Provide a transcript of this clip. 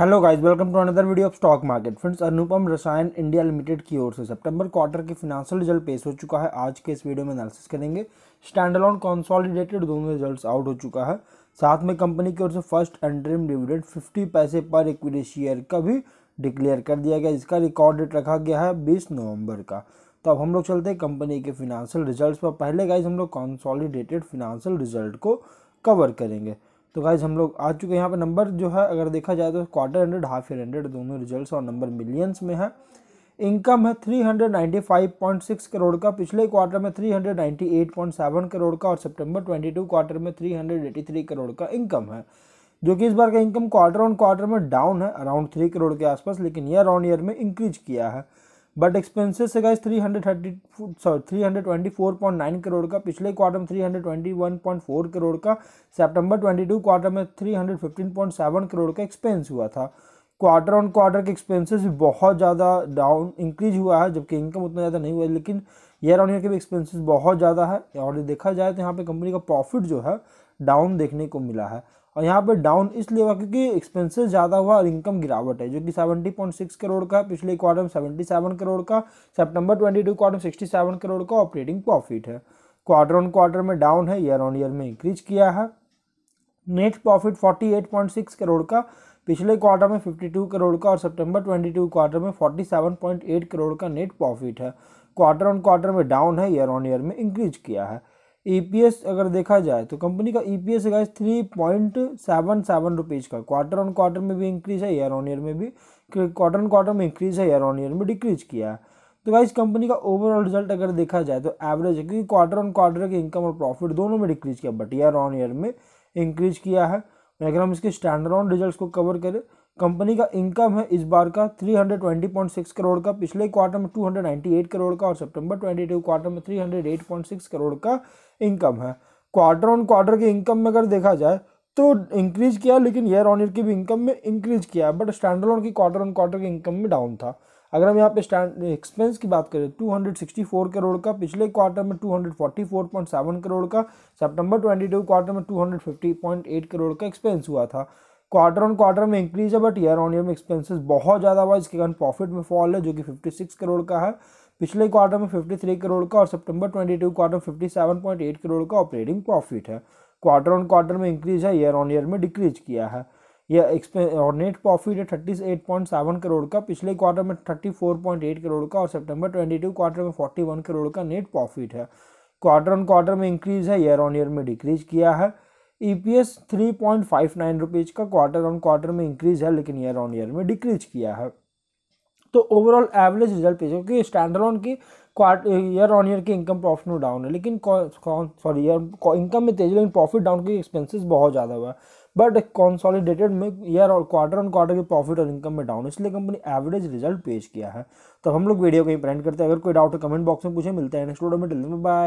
hello guys welcome to another video of stock market friends Anupam Rasayan India limited की ओर से सितंबर क्वार्टर के फिनेंशियल रिजल्ट पेश हो चुका है आज के इस वीडियो में एनालिसिस करेंगे ऑन कॉन्सॉलिडेटेड दोनों रिजल्ट्स आउट हो चुका है साथ में कंपनी की ओर से फर्स्ट एंड्रीम डिविडेंड फिफ्टी पैसे पर इक्विटी शेयर का भी डिक्लेयर कर दिया गया इसका रिकॉर्ड डेट रखा गया है बीस नवम्बर का तो अब हम लोग चलते हैं कंपनी के फिनेंशियल रिजल्ट पर पहले गाइज हम लोग कॉन्सॉलीडेटेड फिनेंशियल रिजल्ट को कवर करेंगे तो गाइज हम लोग आ चुके हैं यहाँ पर नंबर जो है अगर देखा जाए तो quarter hundred half year hundred दोनों रिजल्ट और नंबर मिलियंस में है इनकम है three hundred ninety five point six crore का पिछले क्वार्टर में three hundred ninety eight point seven crore का और सितंबर टू क्वार्टर में three hundred eighty three crore का इनकम है जो कि इस बार का इनकम क्वार्टर ऑन क्वार्टर में डाउन है अराउंड थ्री करोड़ के आसपास लेकिन ईयर ऑन ईयर में इंक्रीज किया है बट एक्सपेंसेस है guys thirty sorry three hundred twenty four point nine crore का पिछले क्वार्टर में three hundred twenty one point four crore का सितंबर टू क्वार्टर में three hundred fifteen point seven crore का एक्सपेंस हुआ था क्वार्टर ऑन क्वार्टर के एक्सपेंसेस बहुत ज़्यादा डाउन इंक्रीज हुआ है जबकि इनकम उतना ज़्यादा नहीं हुआ है लेकिन ईयर ऑन ईयर के भी एक्सपेंसिस बहुत ज़्यादा है और देखा जाए तो यहाँ पे कंपनी का प्रॉफिट जो है डाउन देखने को मिला है और यहाँ पर डाउन इसलिए हुआ क्योंकि एक्सपेंसेस ज़्यादा हुआ और इनकम गिरावट है जो कि 70.6 करोड़ का पिछले क्वार्टर में 77 करोड़ का सितंबर 22 क्वार्टर में 67 करोड़ का ऑपरेटिंग प्रॉफिट है क्वार्टर ऑन क्वार्टर में डाउन है ईयर ऑन ईयर में इंक्रीज किया है नेट प्रॉफिट 48.6 करोड़ का पिछले क्वार्टर में 52 करोड़ का और सितंबर 22 क्वार्टर में 47.8 करोड़ का नेट प्रॉफिट है क्वार्टर ऑन क्वार्टर में डाउन है ईयर ऑन ईयर में इंक्रीज किया है ईपीएस e अगर देखा जाए तो कंपनी का ईपीएस e है एस three point seven seven rupees का क्वार्टर ऑन क्वार्टर में भी इंक्रीज है ईयर ऑन ईयर में भी क्वार्टर ऑन क्वार्टर में इंक्रीज है ईयर ऑन ईयर में डिक्रीज किया है तो गाइस कंपनी का ओवरऑल रिजल्ट अगर देखा जाए तो एवरेज है क्योंकि क्वार्टर ऑन क्वार्टर की इनकम और प्रॉफिट दोनों में डिक्रीज किया बट ईयर ऑन ईयर में इंक्रीज किया है अगर हम इसके स्टैंडर्ड ऑन रिजल्ट को कवर करें कंपनी का इनकम है इस बार का 320.6 करोड़ का पिछले क्वार्टर में 298 करोड़ का और सितंबर 22 क्वार्टर में 308.6 करोड़ का इनकम है क्वार्टर ऑन क्वार्टर के इनकम में अगर देखा जाए तो इंक्रीज किया लेकिन ईयर ऑन ईयर की भी इनकम में इंक्रीज किया बट स्टैंडर्ड की क्वार्टर ऑन क्वार्टर के इनकम में डाउन था अगर हम यहाँ पे स्टैंड एक्सपेंस की बात करें 264 करोड़ का पिछले क्वार्टर में 244.7 करोड़ का सितंबर 22 क्वार्टर में 250.8 करोड़ का एक्सपेंस हुआ था क्वार्टर ऑन क्वार्टर में इंक्रीज है बट ईयर ऑन ईयर में एक्सपेंसेस बहुत ज़्यादा हुआ इसके कारण प्रॉफिट में फॉल है जो कि 56 करोड़ का है पिछले क्वार्टर में 53 करोड़ का और सितंबर 22 क्वार्टर में एट करोड़ का ऑपरेटिंग प्रॉफिट है क्वार्टर ऑन क्वार्टर में इंक्रीज है ईयर ऑन ईयर में डिक्रीज किया है यह एक्सपें और नेट प्रॉफिट है thirty eight point seven crore का पिछले क्वार्टर में thirty four point eight crore का और सितंबर ट्वेंटी टू क्वार्टर में फोर्टी वन करोड़ का नेट प्रॉफिट है क्वार्टर ऑन क्वार्टर में इंक्रीज है ईयर ऑन ईयर में डिक्रीज किया है E P S three point five nine rupees का क्वार्टर ऑन क्वार्टर में इंक्रीज है लेकिन ईयर ऑन ईयर में डिक्रीज किया है तो ओवरऑल एवरेज रिजल्ट पेज क्योंकि स्टैंडर्ड ऑन की ईयर ऑन ईयर की इनकम प्रॉफिट में डाउन है लेकिन सॉरी ईयर इनकम में तेजी लेकिन प्रॉफिट डाउन की एक्सपेंसेस बहुत ज़्यादा हुआ है बट कॉन्सॉलिडेटेड में ईयर और क्वार्टर ऑन क्वार्टर के प्रॉफिट और इनकम में डाउन है इसलिए कंपनी एवरेज रिजल्ट पेश किया है तो हम लोग वीडियो को ही प्रेंट करते हैं अगर कोई डाउट है कमेंट बॉक्स में पूछे मिलते हैं नेक्स्ट वीडियो में बाय